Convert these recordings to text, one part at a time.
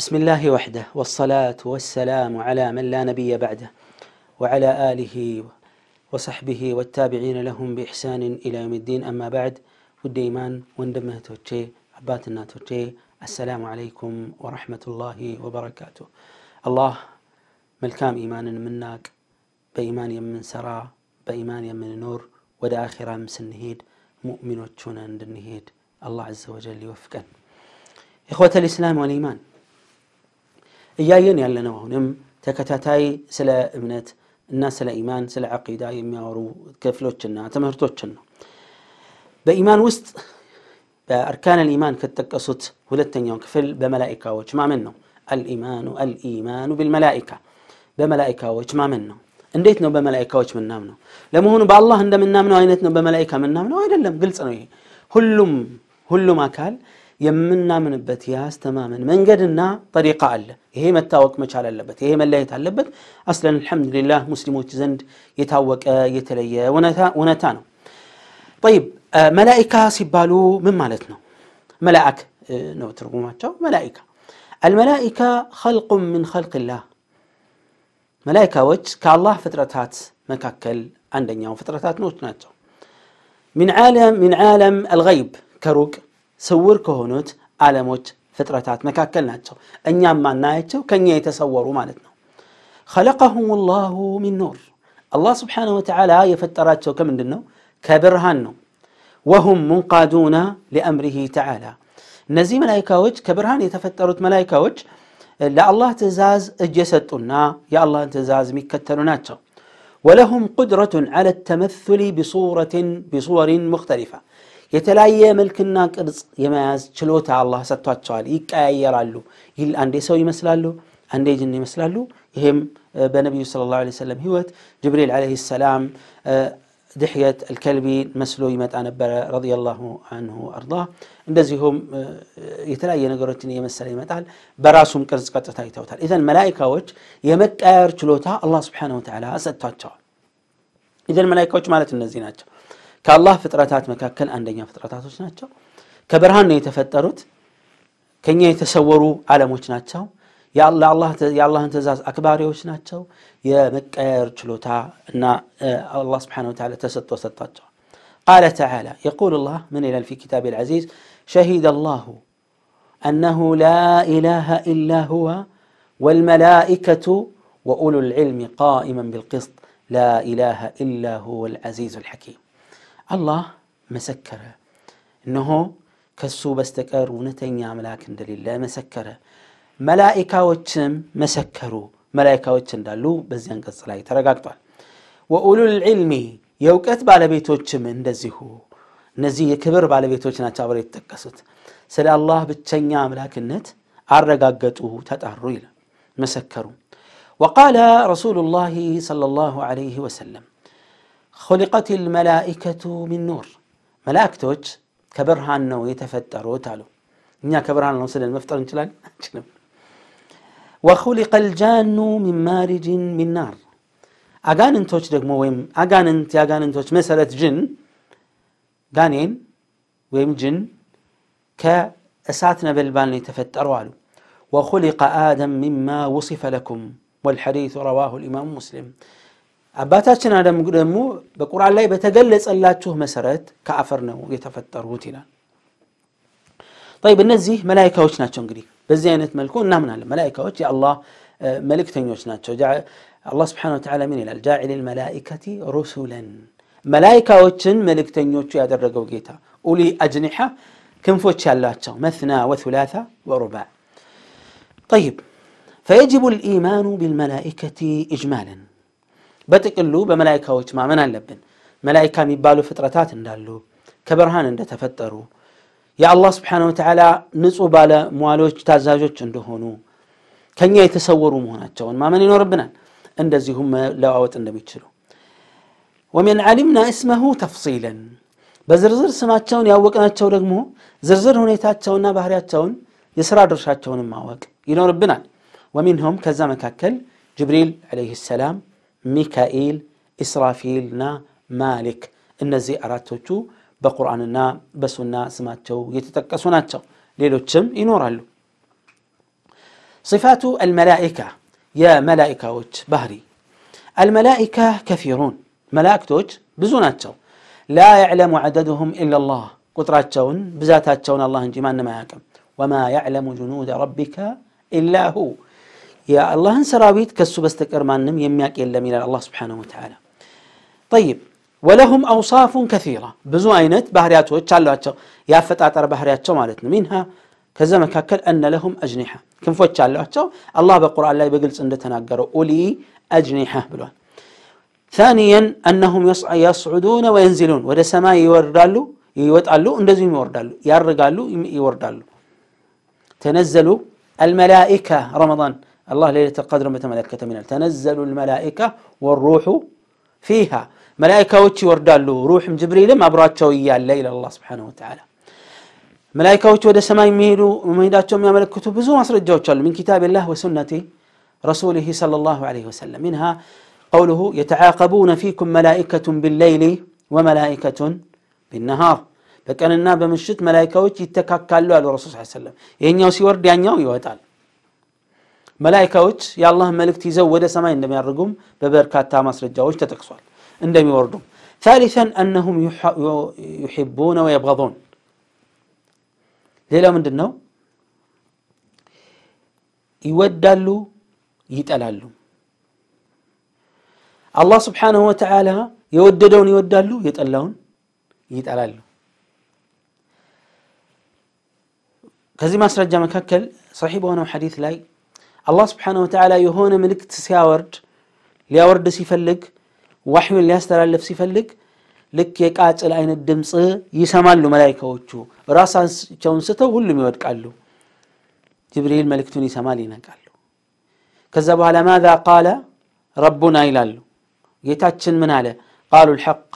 بسم الله وحده والصلاة والسلام على من لا نبي بعده وعلى آله وصحبه والتابعين لهم بإحسان إلى يوم الدين أما بعد والديمان واندمه توتشي عباتنا توتشي السلام عليكم ورحمة الله وبركاته الله ملكام إيمان منك بإيمان يمن سرا بإيمان يمن نور ودا آخرة مسنهيد مؤمنون عند النهيد الله عز وجل يوفقا إخوة الإسلام والإيمان እያየን ያለነው አሁንም ተከታታይ ስለ እምነት እና ስለ ኢማን ስለ አቂዳ የሚያወሩ ክፍሎችና ትምህርቶችን ነው። በኢማን ውስጥ በአርካን አልኢማን ከተጠቀሱት ሁለተኛው ክፍል በመላኢካዎች ማመን ነው። አልኢማኑ አልኢማኑ ቢልመላኢካ በመላኢካዎች ማመን ነው። እንዴት ነው በመላኢካዎች ምናምነው? ለመሆኑ በአላህ እንደምናምነው አይነት ነው በመላኢካ ምናምነው? አይደለም፣ ግልጽ ነው። ይሄ ሁሉም ሁሉም አካል የምናምንበት የአስተማመን መንገድና ጠሪቃ አለ። ይሄ መታወቅ መቻል አለበት። ይሄ መለየት አለበት። አስለን አልሐምዱሊላህ ሙስሊሞች ዘንድ የታወቀ የተለየ እውነታ ነው። ጠይብ መላኢካ ሲባሉ ምን ማለት ነው? መላእክ ነው ትርጉማቸው። መላኢካ አልመላኢካ ኸልቁን ምን ኸልቅላህ መላኢካዎች ከአላህ ፍጥረታት መካከል አንደኛው ፍጥረታት ኖች ናቸው። ሚን ዓለም አልገይብ ከሩቅ ስውር ከሆኑት ዓለሞች ፍጥረታት መካከል ናቸው እኛም ማናያቸው ከእኛ የተሰወሩ ማለት ነው خلقهم الله من نور الله سبحانه وتعالى يفتراتشو كم دنو كبرهان وهم منقادون لأمره تعالى نزي ملايكاوج كبرهان يتفترت ملايكاوج لا الله تزاز اجسدنا يا الله تزاز ميكتلوناتشو ولهم قدرة على التمثل بصورة بصور مختلفة يتلاي ملكنا قرص يماز چلوتا الله ستواتشوال يقايرالو يل اندي سو يمسلالو اندي جن يمسلالو يهم بنبي صلى الله عليه وسلم هوت جبريل عليه السلام دحية الكلبي مسلو يمت عن رضي الله عنه أرضاه اندزي هم يتلاي نقرتين يمسل يمتعل براسهم كرز قطع تايتوتال إذن ملائكة وج يمت آير الله سبحانه وتعالى أسد تاتشوال إذن ملائكة وج مالت النزيناتشوال ከአላህ ፍጥረታት መካከል አንደኛ ፍጥረታቶች ናቸው ከብርሃን ነው የተፈጠሩት ከኛ የተሰወሩ ዓለሞች ናቸው የአላህን ትእዛዝ አክባሪዎች ናቸው የመቀየር ችሎታ እና አላህ ስብሓን ወተላ ተሰጥቶ ሰጥቷቸዋል قال تعالى يقول الله من إلى في كتابه العزيز شهد الله أنه لا إله إلا هو والملائكة وأولو العلم قائما بالقسط لا إله إلا هو العزيز الحكيم አላህ መሰከረ እነሆ ከሱ በስተቀር እውነተኛ አምላክ እንደሌለ መሰከረ መላኢካዎችም መሰከሩ መላኢካዎች እንዳሉ በዚህ አንቀጽ ላይ ተረጋግጧል ወኡሉል ዒልሚ የእውቀት ባለቤቶችም እንደዚሁ እነዚህ የክብር ባለቤቶች ናቸው አብረው የተጠቀሱት ስለ አላህ ብቸኛ አምላክነት አረጋገጡ ተጣሩ ይላል መሰከሩ وقال رسول الله صلى الله عليه وسلم خلقت الملائكة من نور ملائكة كبرهان نو يتفتر وتعلو نيا كبرهان نو سلن مفتر انشلال وخلق الجان من مارج من نار أغان انتوش دك مويم أغان انت يا أغان انتوش مسألة جن دانين ويم جن كأساتنا بالبان يتفتر وعلو وخلق آدم مما وصف لكم والحديث رواه الإمام مسلم አባታችን አደም ደግሞ በቁርአን ላይ በተገለጸላችሁ መሰረት ከአፈር ነው የተፈጠሩት ይላል طيب እነዚህ መላይካዎች ናቸው እንግዲህ በዚህ አይነት መልኩ እናምናለን መላይካዎች የአላህ መልእክተኞች ናቸው አላህ ስብሓን ወተላ ምን ይላል ጃዕል ልመላኢከቲ ሩሱለን መላይካዎችን መልእክተኞቹ ያደረገው ጌታ ኡሊ አጅኒሐ ክንፎች ያላቸው መስና ወثላث ወሩባዕ طيب فيجب الإيمان بالملائكة إجمالاً በጥቅሉ በመላይካዎች ማመን አለብን መላይካ የሚባሉ ፍጥረታት እንዳሉ ከብርሃን እንደተፈጠሩ የአላህ ስብሓን ወተዓላ ንጹህ ባለ ሟሎች ታዛዦች እንደሆኑ ከኛ የተሰወሩ መሆናቸውን ማመን ይኖርብናል እንደዚሁም መለዋወጥ እንደሚችሉ ወሚን ዓሊምና እስመሁ ተፍሲለን በዝርዝር ስማቸውን ያወቅናቸው ደግሞ ዝርዝር ሁኔታቸውና ባህሪያቸውን የሥራ ድርሻቸውንም ማወቅ ይኖርብናል ወሚንሁም ከዛ መካከል ጅብሪል ዓለይህ ሰላም ሚካኤል ኢስራፊልና ማሊክ እነዚህ አራቶቹ በቁርአንና በሱና ስማቸው የተጠቀሱ ናቸው ሌሎችም ይኖራሉ صفات الملائكة يا ملائكة بهري الملائكة كثيرون ملائكتوج بزوناتشو لا يعلم عددهم إلا الله قطراتشون بزاتاتشون الله انجي ما يعلم وما يعلم جنود ربك إلا هو يا الله ان سرابيت كسو بستكر ما نم يمياك الا من الله سبحانه وتعالى طيب ولهم اوصاف كثيره بزوينت اينت بحريات وتشالواچو يا فطاطر شو مالتنا منها كذا مكاكل ان لهم اجنحه كم فوتشالواچو الله بالقران لا يبلص اند تناغرو اولي اجنحه بلو ثانيا انهم يصع يصعدون وينزلون ود السماء يوردالو يوطالو اندزي يوردالو يارغالو يوردالو تنزلوا الملائكه رمضان الله ليلة القدر متى ملكة من تنزل الملائكة والروح فيها ملائكة وتشي وردالو روح جبريل ما براتش ويا الليل الله سبحانه وتعالى ملائكة وتشي ودا سماي ميلو وميداتهم يا ملك كتب زوما من كتاب الله وسنة رسوله صلى الله عليه وسلم منها قوله يتعاقبون فيكم ملائكة بالليل وملائكة بالنهار فكان النابة من الشت ملائكة وتشي يتكاكا الرسول صلى الله عليه وسلم ينيو سيورد ينيو يوتال يا الله ملك መላይካዎች سماء መልእክት ይዘው ببركات ሰማይ رجا وش ማስረጃዎች ተጠቅሷል እንደሚወርዱ ثالثا انهم يحبون ويبغضون ليلة من دنو يودالو يتالالو الله سبحانه وتعالى يوددون يودالو يتالون يتالالو كزي ما سرج مكاكل صحيح وانا حديث لاي الله سبحانه وتعالى يهون ملك تسياورد ليا ورد سيفلك وحي اللي يستر على نفسي فلك لك يك آت العين الدمس يسمع له ملاك وتشو راسا كون ستو هو اللي له جبريل ملك توني سمع لي نقال له كذب على ماذا قال ربنا إلى له يتأجن من قالوا الحق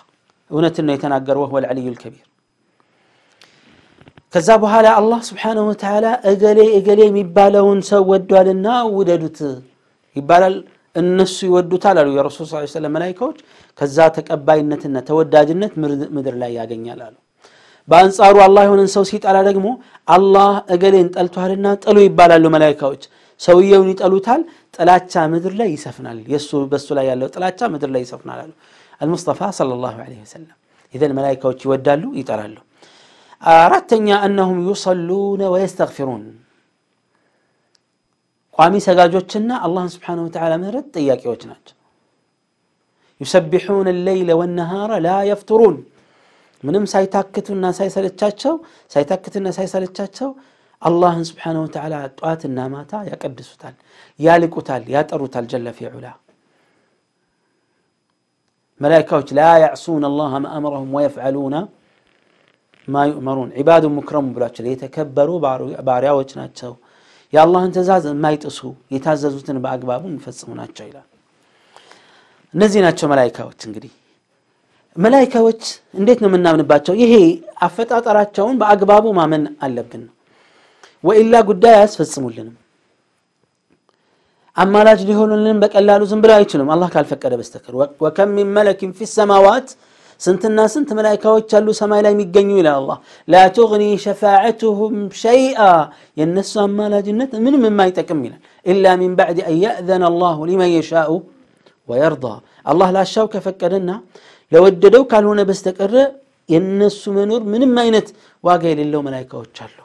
ونت إنه يتناجر وهو العلي الكبير ከዛ በኋላ አላህ ስብሓነሁ ወተዓላ እገሌ እገሌ የሚባለውን ሰው ወዷልና ውደዱት ይባላል። እነሱ ይወዱታል አሉ የረሱል ስ ሰለም መላይካዎች። ከዛ ተቀባይነትና ተወዳጅነት ምድር ላይ ያገኛል አሉ። በአንጻሩ አላህ የሆነን ሰው ሲጠላ ደግሞ አላህ እገሌን ጠልቷልና ጥሉ ይባላሉ መላይካዎች። ሰውየውን ይጠሉታል፣ ጥላቻ ምድር ላይ ይሰፍናል። በሱ ላይ ያለው ጥላቻ ምድር ላይ ይሰፍናል አሉ አልሙስጠፋ ሰለላሁ ዐለይሂ ወሰለም። ኢዘን መላይካዎች ይወዳሉ፣ ይጠላሉ። አራተኛ እነሁም ዩሰሉነ ወየስተግፊሩን ቋሚ ሰጋጆችና አላህን ስብሓን ወተላ ምህረት ጥያቄዎች ናቸው ዩሰቢሑነ ሌይለ ወነሃረ ላ የፍትሩን ምንም ሳይታክቱና ሳይሰለቻቸው ሳይታክቱና ሳይሰለቻቸው አላህን ስብሓን ወተላ ጠዋትና ማታ ያቀድሱታል ያልቁታል ያጠሩታል ጀለ ፊ ዑላ መላይካዎች ላ ያዕሱን አላህ ማ አምረሁም ወየፍዓሉና ማዩእመሩን ዒባዱን ሙክረሙን ብሏቸው የተከበሩ ባሪያዎች ናቸው። የአላህን ትእዛዝ የማይጥሱ የታዘዙትን በአግባቡ የሚፈጽሙ ናቸው ይላል። እነዚህ ናቸው መላይካዎች። እንግዲህ መላይካዎች እንዴት ነው የምናምንባቸው? ይሄ አፈጣጠራቸውን በአግባቡ ማመን አለብን። ወኢላ ጉዳይ አያስፈጽሙልንም። አማላጅ ሊሆኑልንም በቀላሉ ዝም ብለው አይችሉም፣ አላህ ካልፈቀደ በስተቀር ወከም ሚን መለኪን ፊ ሰማዋት سنت الناس انت ملائكة وتشلو سما لا يمجنوا إلى الله لا تغني شفاعتهم شيئا ينسى ما لا جنة من من ما يتكمل إلا من بعد أن يأذن الله لمن يشاء ويرضى الله لا شوك فكرنا لو ادلو كانوا بستقر ينس منور من ما ينت واقي لله ملائكة وتشلو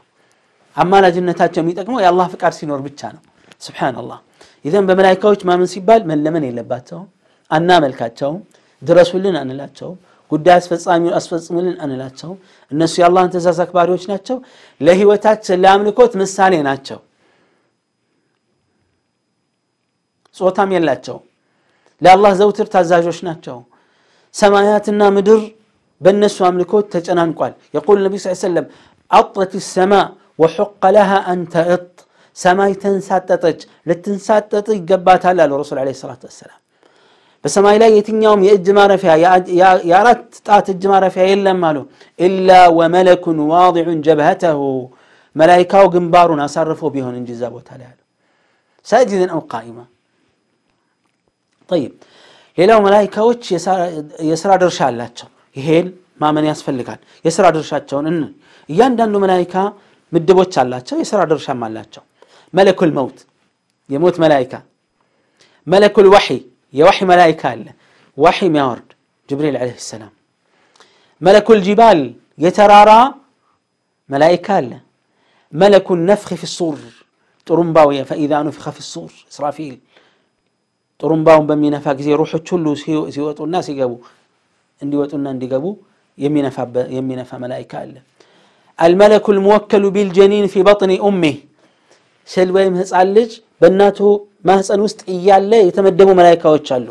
أما لا جنة تجمع يتكمل يا الله فكر سينور بتشانه سبحان الله إذا بملائكة ما من سبال من لمن يلباتهم أنا ملكاتهم درسوا لنا أن لاتهم ጉዳይ አስፈጻሚ አስፈጽሙልን አንላቸው። እነሱ የአላህን ትእዛዝ አክባሪዎች ናቸው። ለህይወታችን ለአምልኮት ምሳሌ ናቸው። ጾታም የላቸው። ለአላህ ዘውትር ታዛዦች ናቸው። ሰማያትና ምድር በእነሱ አምልኮት ተጨናንቋል። የቁል ነቢ ስ ሰለም አጥረት ሰማ ወሑቀ ለሃ አንተ እጥ ሰማይ ተንሳጠጠች፣ ልትንሳጠጥ ይገባታል አለ ረሱል ለ ሰላት ወሰላም በሰማይ ላይ የትኛውም የእጅ ማረፊያ የአራት ጣት እጅ ማረፊያ የለም አሉ ኢላ ወመለኩን ዋዲዑን ጀብሃተሁ መላይካው ግንባሩን አሳርፎ ቢሆን እንጂ እዛ ቦታ ላይ አሉ ሳጅድን አው ቃኢማ ጠይብ ሌላው መላይካዎች የስራ ድርሻ አላቸው ይሄን ማመን ያስፈልጋል የስራ ድርሻቸውን እን እያንዳንዱ መላይካ ምድቦች አላቸው የስራ ድርሻም አላቸው መለኩል መውት የሞት መላይካ መለኩል ወሒ የዋሒ መላይካ አለ ዋሒ የሚያወርድ ጅብሪል ዓለይህ ሰላም መለኩል ጅባል የተራራ መላይካ አለ መለኩ ነፍኺ ፊ ሱር ጥሩምባው ፈኢዛ ኑፍኸ ፊ ሱር እስራፊል ጥሩምባውን በሚነፋ ጊዜ ሩሖች ሁሉ ሲወጡና ሲገቡ እንዲወጡና እንዲገቡ የሚነፋ መላይካ አለ الملك الموكل بالجنين في بطن أمه سلوى يمهز علج بناته ما ማህፀን ውስጥ لا የተመደቡ መላይካዎች አሉ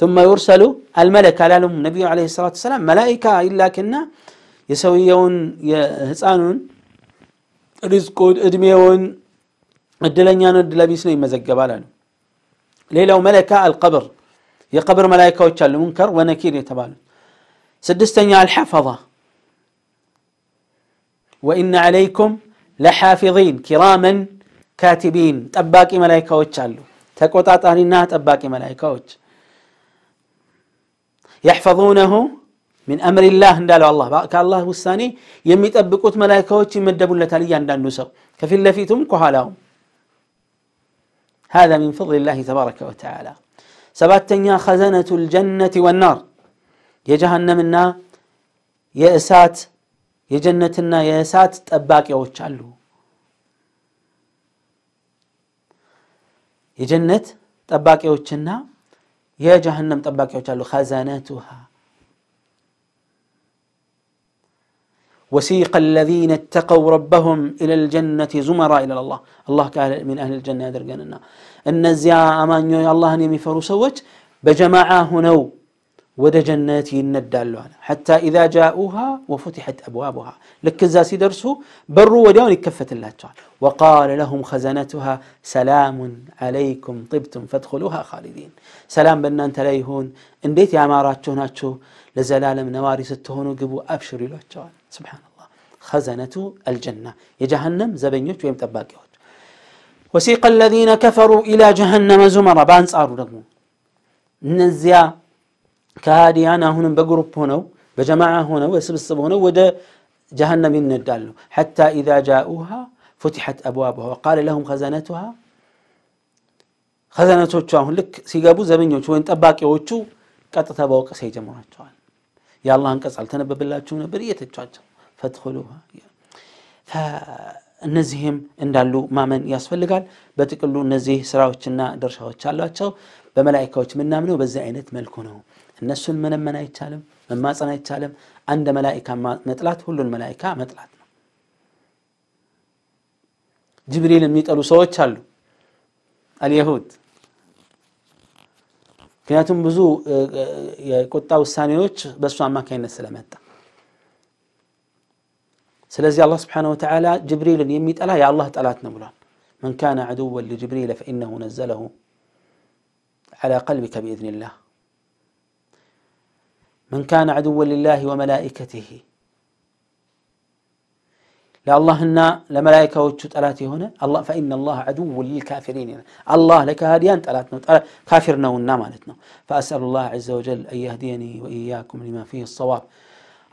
ثم يرسلوا الملك على النبي عليه الصلاه والسلام ملائكه الا كنا يسويون يسألون رزق ادميون ادلنيا ندل بيسني مزجبال ليلة وملك القبر يا قبر ملائكه وتشال منكر ونكير يتبال سدستنيا الحفظه وان عليكم لحافظين كراما ካቲቢን ጠባቂ መላይካዎች አሉ ተቆጣጣሪና ጠባቂ መላይካዎች የሕፈظነሁ ምን አምሪላህ እንዳለው አላህ ከአላህ ውሳኔ የሚጠብቁት መላይካዎች ይመደቡለታል እያንዳንዱ ሰው ከፊት ለፊቱም ከኋላውም هذا من فضل الله تبارك وتعالى سباتنيا خزنة الجنة والنار የጀሃነምና የእሳት የጀነትና የእሳት ጠባቂዎች አሉ የጀነት يا جهنم ጠባቂዎች አሉ خزاناتها وسيق الذين اتقوا ربهم إلى الجنة زمرا إلى الله الله قال من أهل الجنة درجنا النزيا أمان يا الله نمي فروسوج بجماعة هنو ودى جنات يندى حتى إذا جاءوها وفتحت أبوابها لك الزاسي درسه بروا وديون كفت الله وقال لهم خزنتها سلام عليكم طبتم فادخلوها خالدين سلام بنا أنت ليهون إن ديت يا مارات ناتشو لزلالة من نواري ستهون وقبوا أبشر سبحان الله خزنة الجنة يا جهنم زبنيوت ويم وسيق الذين كفروا إلى جهنم زمر بانس أرو نزيا كهاديان هنا بجروب هنا بجماعة هنا وسبسب هنا وده جهنم من الدالو حتى إذا جاءوها فتحت أبوابها وقال لهم خزانتها خزانتها هون لك سيقابو زمن يوچو وانت أباكي وچو كاتا تباوك سيجمونها يا الله انك سألتنا بالله تشونا برية فادخلوها فنزهم اندالو ما من يصفل لقال باتقلو نزيه سراوچنا درشاوچالواتشو بملائكة من نامنو بزعينت ملكونه እነሱን ምንም ምን አይቻልም፣ መማፀን አይቻልም። አንድ መላኢካ መጥላት ሁሉን መላኢካ መጥላት ነው። ጅብሪል የሚጠሉ ሰዎች አሉ አልየሁድ። ምክንያቱም ብዙ የቁጣ ውሳኔዎች በእሱ አማካኝነት ስለመጣ ስለዚህ አላህ ስብሓነሁ ወተዓላ ጅብሪልን የሚጠላ የአላህ ጠላት ነው ብሏል። መን ካነ ዐዱወን ሊጅብሪል ፈኢነሁ ነዘለሁ ዐላ ቀልቢከ ቢኢዝኒላህ من كان عدوا لله وملائكته لا الله إن لملائكة وجهت ألاتي هنا الله فإن الله عدو للكافرين يعني. الله لك هديان تألاتنا كافرنا ونا مالتنا فأسأل الله عز وجل أن يهديني وإياكم لما فيه الصواب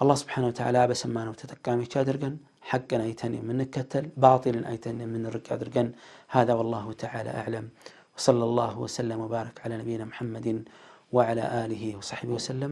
الله سبحانه وتعالى بسمانه وتتكامي شادرقا حقا أيتني من الكتل باطلا أيتني من الركع درقن هذا والله تعالى أعلم وصلى الله وسلم وبارك على نبينا محمد وعلى آله وصحبه وسلم